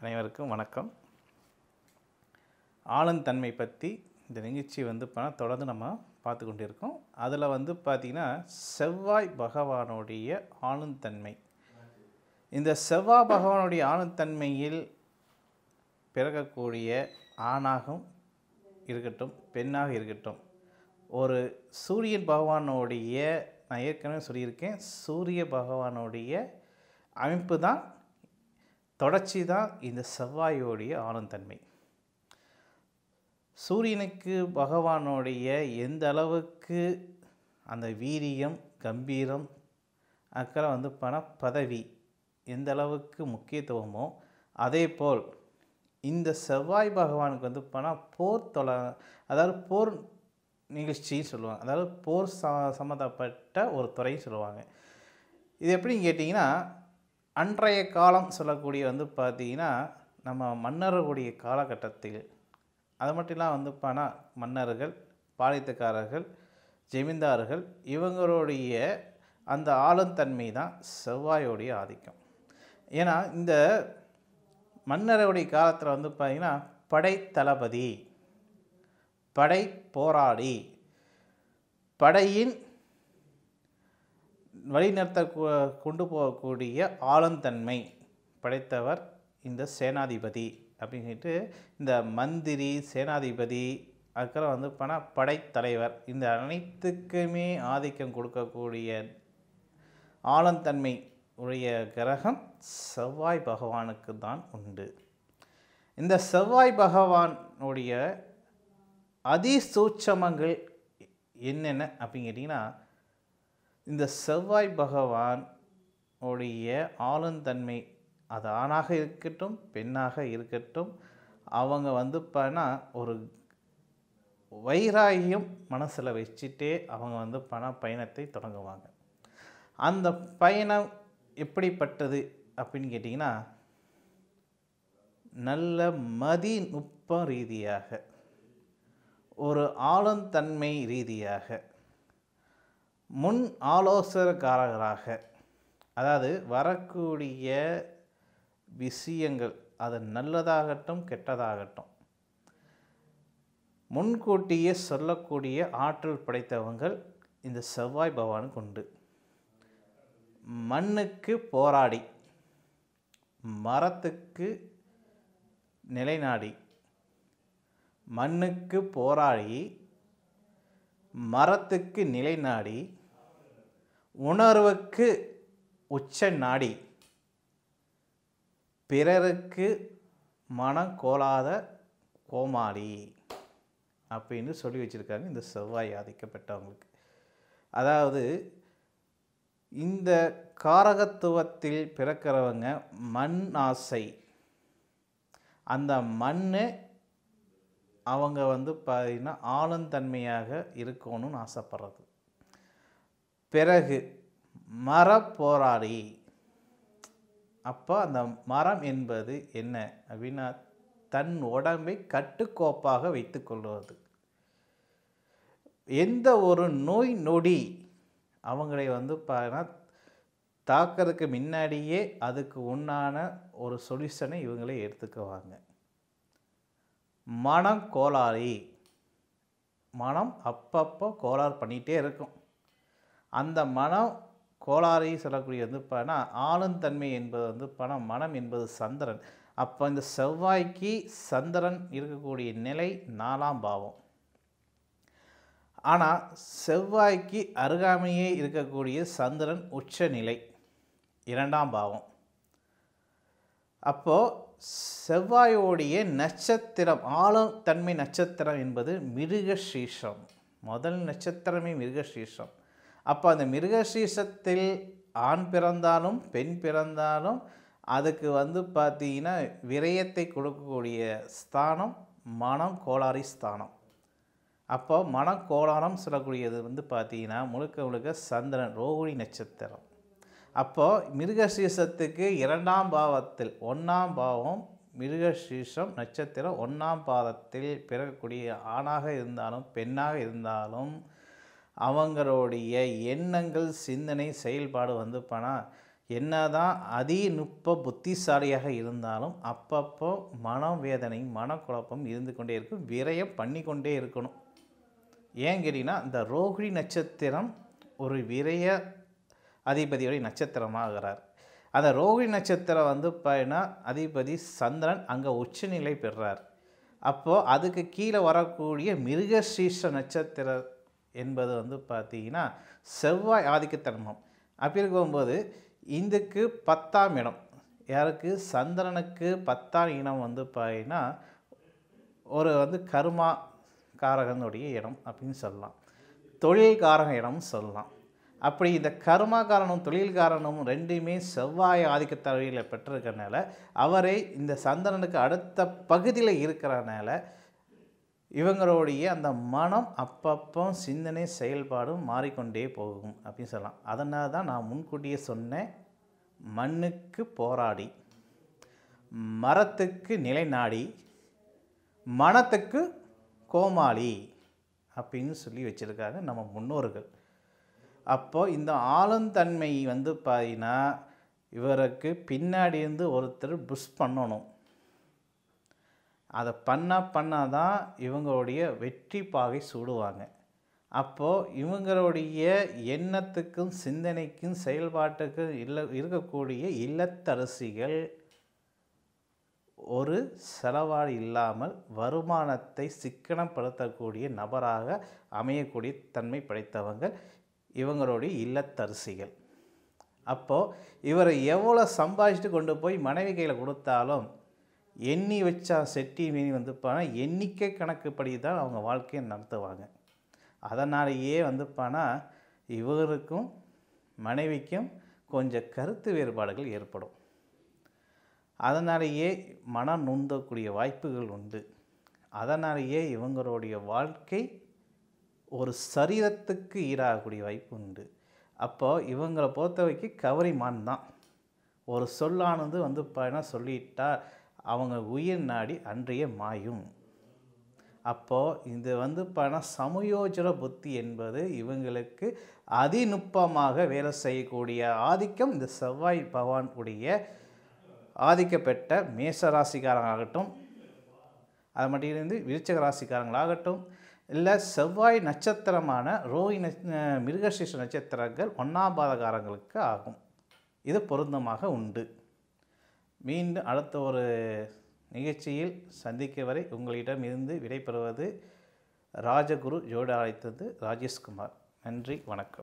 அனைவருக்கும் வணக்கம் ஆளுந்தன்மை பற்றி இந்த நிகழ்ச்சி வந்து பார்த்தா தொடர்ந்து நம்ம பார்த்து கொண்டிருக்கோம் அதில் வந்து பார்த்திங்கன்னா செவ்வாய் பகவானுடைய ஆளுந்தன்மை இந்த செவ்வாய் பகவானுடைய ஆளுந்தன்மையில் பிறக்கக்கூடிய ஆணாகவும் இருக்கட்டும் பெண்ணாக இருக்கட்டும் ஒரு சூரியன் பகவானுடைய நான் ஏற்கனவே சொல்லியிருக்கேன் சூரிய பகவானுடைய அமைப்பு தான் தொடர்ச்சி தான் இந்த செவ்வாயோடைய ஆனந்தன்மை சூரியனுக்கு பகவானுடைய எந்த அளவுக்கு அந்த வீரியம் கம்பீரம் அக்கறை வந்து பண பதவி எந்த அளவுக்கு முக்கியத்துவமோ அதே போல் இந்த செவ்வாய் பகவானுக்கு வந்து பண போர் தொலை அதாவது போர் நிகழ்ச்சின்னு சொல்லுவாங்க அதாவது போர் ச சம்மந்தப்பட்ட ஒரு துறைன்னு சொல்லுவாங்க இது எப்படின்னு கேட்டிங்கன்னா அன்றைய காலம் சொல்லக்கூடிய வந்து பார்த்திங்கன்னா நம்ம மன்னர்களுடைய காலகட்டத்தில் அது மட்டும் இல்லாமல் வந்து பார்த்தா மன்னர்கள் பாலித்துக்காரர்கள் ஜெமீன்தார்கள் இவங்களுடைய அந்த ஆளுந்தன்மை தான் செவ்வாயோடைய ஆதிக்கம் ஏன்னா இந்த மன்னருடைய காலத்தில் வந்து பார்த்திங்கன்னா படை தளபதி படை போராடி படையின் வழிநடத்த கொண்டு போகக்கூடிய ஆழந்தன்மை படைத்தவர் இந்த சேனாதிபதி அப்படின்ட்டு இந்த மந்திரி சேனாதிபதி அதுக்கப்புறம் வந்து பண படைத்தலைவர் இந்த அனைத்துக்குமே ஆதிக்கம் கொடுக்கக்கூடிய ஆழந்தன்மை உடைய கிரகம் செவ்வாய் பகவானுக்கு தான் உண்டு இந்த செவ்வாய் பகவானுடைய அதிசூட்சமங்கள் என்னென்ன அப்படின்னு கேட்டிங்கன்னா இந்த செவ்வாய் பகவான் உடைய ஆளுந்தன்மை அது ஆணாக இருக்கட்டும் பெண்ணாக இருக்கட்டும் அவங்க வந்து பார்த்தா ஒரு வைராகியம் மனசில் வச்சுட்டே அவங்க வந்து பண பயணத்தை தொடங்குவாங்க அந்த பயணம் எப்படிப்பட்டது அப்படின்னு கேட்டிங்கன்னா நல்ல மதிநுட்ப ரீதியாக ஒரு ஆளுந்தன்மை ரீதியாக முன் ஆலோசனைக்காரராக அதாவது வரக்கூடிய விஷயங்கள் அது நல்லதாகட்டும் கெட்டதாகட்டும் முன்கூட்டியே சொல்லக்கூடிய ஆற்றல் படைத்தவங்கள் இந்த செவ்வாய் பவானுக்கு உண்டு மண்ணுக்கு போராடி மரத்துக்கு நிலைநாடி மண்ணுக்கு போராடி மரத்துக்கு நிலைநாடி உணர்வுக்கு உச்ச நாடி பிறருக்கு மனம் கோலாத கோமாளி அப்படின்னு சொல்லி வச்சுருக்காங்க இந்த செவ்வாய் ஆதிக்கப்பட்டவங்களுக்கு அதாவது இந்த காரகத்துவத்தில் பிறக்கிறவங்க மண் ஆசை அந்த மண் அவங்க வந்து பார்த்திங்கன்னா ஆளுந்தன்மையாக இருக்கணும்னு ஆசைப்படுறது பிறகு மரப்போராடி அப்போ அந்த மரம் என்பது என்ன அப்படின்னா தன் உடம்பை கட்டுக்கோப்பாக வைத்து கொள்வது எந்த ஒரு நோய் நொடி அவங்களை வந்து பார்த்தீங்கன்னா தாக்கிறதுக்கு முன்னாடியே அதுக்கு உண்டான ஒரு சொல்யூஷனை இவங்களே எடுத்துக்குவாங்க மனம் கோளாறி மனம் அப்பப்போ கோளாறு பண்ணிகிட்டே இருக்கும் அந்த மனம் கோளாறை சொல்லக்கூடிய வந்து பணம் ஆளுந்தன்மை என்பது வந்து பணம் மனம் என்பது சந்திரன் அப்போ இந்த செவ்வாய்க்கு சந்திரன் இருக்கக்கூடிய நிலை நாலாம் பாவம் ஆனால் செவ்வாய்க்கு அருகாமையே இருக்கக்கூடிய சந்திரன் உச்ச நிலை இரண்டாம் பாவம் அப்போது செவ்வாயோடைய நட்சத்திரம் ஆளுந்தன்மை தன்மை நட்சத்திரம் என்பது மிருகசீஷம் முதல் நட்சத்திரமே மிருகசீஷம் அப்போ அந்த மிருகசீசத்தில் ஆண் பிறந்தாலும் பெண் பிறந்தாலும் அதுக்கு வந்து பார்த்திங்கன்னா விரயத்தை கொடுக்கக்கூடிய ஸ்தானம் மனம் கோளாரி ஸ்தானம் அப்போ மன கோளாரம் சொல்லக்கூடியது வந்து பார்த்திங்கன்னா முழுக்க முழுக்க சந்திரன் ரோகிணி நட்சத்திரம் அப்போது மிருகசீசத்துக்கு இரண்டாம் பாவத்தில் ஒன்றாம் பாவம் மிருகசீசம் நட்சத்திரம் ஒன்றாம் பாதத்தில் பிறக்கக்கூடிய ஆணாக இருந்தாலும் பெண்ணாக இருந்தாலும் அவங்களுடைய எண்ணங்கள் சிந்தனை செயல்பாடு வந்து பணம் என்ன தான் அதிநுட்ப புத்திசாலியாக இருந்தாலும் அப்பப்போ மனவேதனை மனக்குழப்பம் இருந்து கொண்டே இருக்கும் விரயம் பண்ணி கொண்டே இருக்கணும் ஏன் கேட்டிங்கன்னா இந்த ரோஹிணி நட்சத்திரம் ஒரு விரய அதிபதியுடைய நட்சத்திரமாகிறார் அந்த ரோஹிணி நட்சத்திரம் வந்து பார்த்தீங்கன்னா அதிபதி சந்திரன் அங்கே உச்சநிலை பெறார் அப்போது அதுக்கு கீழே வரக்கூடிய மிருகசீஷ நட்சத்திர என்பது வந்து பார்த்திங்கன்னா செவ்வாய் ஆதிக்கத்தன்மம் அப்படி இருக்கும்போது இந்துக்கு பத்தாம் இடம் யாருக்கு சந்திரனுக்கு பத்தாம் இனம் வந்து பார்த்தீங்கன்னா ஒரு வந்து கருமா காரகனுடைய இடம் அப்படின்னு சொல்லலாம் தொழில் காரக இடம் சொல்லலாம் அப்படி இந்த தொழில் தொழில்காரனும் ரெண்டுமே செவ்வாய் தலைவியில் பெற்றிருக்கிறனால அவரை இந்த சந்திரனுக்கு அடுத்த பகுதியில் இருக்கிறனால இவங்களுடைய அந்த மனம் அப்பப்போ சிந்தனை செயல்பாடும் மாறிக்கொண்டே போகும் அப்படின்னு சொல்லலாம் அதனால தான் நான் முன்கூட்டியே சொன்னேன் மண்ணுக்கு போராடி மரத்துக்கு நிலைநாடி மனத்துக்கு கோமாளி அப்படின்னு சொல்லி வச்சுருக்காங்க நம்ம முன்னோர்கள் அப்போது இந்த ஆளுந்தன்மை வந்து பார்த்தீங்கன்னா இவருக்கு பின்னாடி இருந்து ஒருத்தர் புஷ் பண்ணணும் அதை பண்ணால் பண்ணால் தான் இவங்களுடைய வெற்றி பாகை சூடுவாங்க அப்போது இவங்களுடைய எண்ணத்துக்கும் சிந்தனைக்கும் செயல்பாட்டுக்கும் இல்லை இருக்கக்கூடிய இல்லத்தரசிகள் ஒரு செலவாடு இல்லாமல் வருமானத்தை சிக்கனப்படுத்தக்கூடிய நபராக அமையக்கூடிய தன்மை படைத்தவங்க இவங்களுடைய இல்லத்தரசிகள் அப்போது இவரை எவ்வளோ சம்பாதிச்சுட்டு கொண்டு போய் மனைவி கையில் கொடுத்தாலும் எண்ணி வச்சா செட்டி மீனி வந்து பானால் எண்ணிக்கை கணக்குப்படி தான் அவங்க வாழ்க்கையை நடத்துவாங்க அதனாலேயே வந்து பானால் இவருக்கும் மனைவிக்கும் கொஞ்சம் கருத்து வேறுபாடுகள் ஏற்படும் அதனாலேயே மனம் நுந்தக்கூடிய வாய்ப்புகள் உண்டு அதனாலேயே இவங்களுடைய வாழ்க்கை ஒரு சரீரத்துக்கு ஈடாகக்கூடிய வாய்ப்பு உண்டு அப்போது இவங்களை பொறுத்த வரைக்கும் கவரி மான் தான் ஒரு சொல்லானது வந்து பார்த்தீங்கன்னா சொல்லிட்டால் அவங்க உயிர் நாடி அன்றைய மாயும் அப்போது இது வந்து பணம் சமயோஜன புத்தி என்பது இவங்களுக்கு அதிநுட்பமாக வேலை செய்யக்கூடிய ஆதிக்கம் இந்த செவ்வாய் பகவான் உடைய ஆதிக்கப்பெற்ற மேச அது மட்டும் இருந்து விருச்சக ராசிக்காரங்களாகட்டும் இல்லை செவ்வாய் நட்சத்திரமான ரோஹி ந மிருகசீஷ நட்சத்திரங்கள் ஒன்றாம் பாதகாரங்களுக்கு ஆகும் இது பொருந்தமாக உண்டு மீண்டும் அடுத்த ஒரு நிகழ்ச்சியில் சந்திக்க வரை உங்களிடம் இருந்து விடைபெறுவது ராஜகுரு அழைத்தது ராஜேஷ்குமார் நன்றி வணக்கம்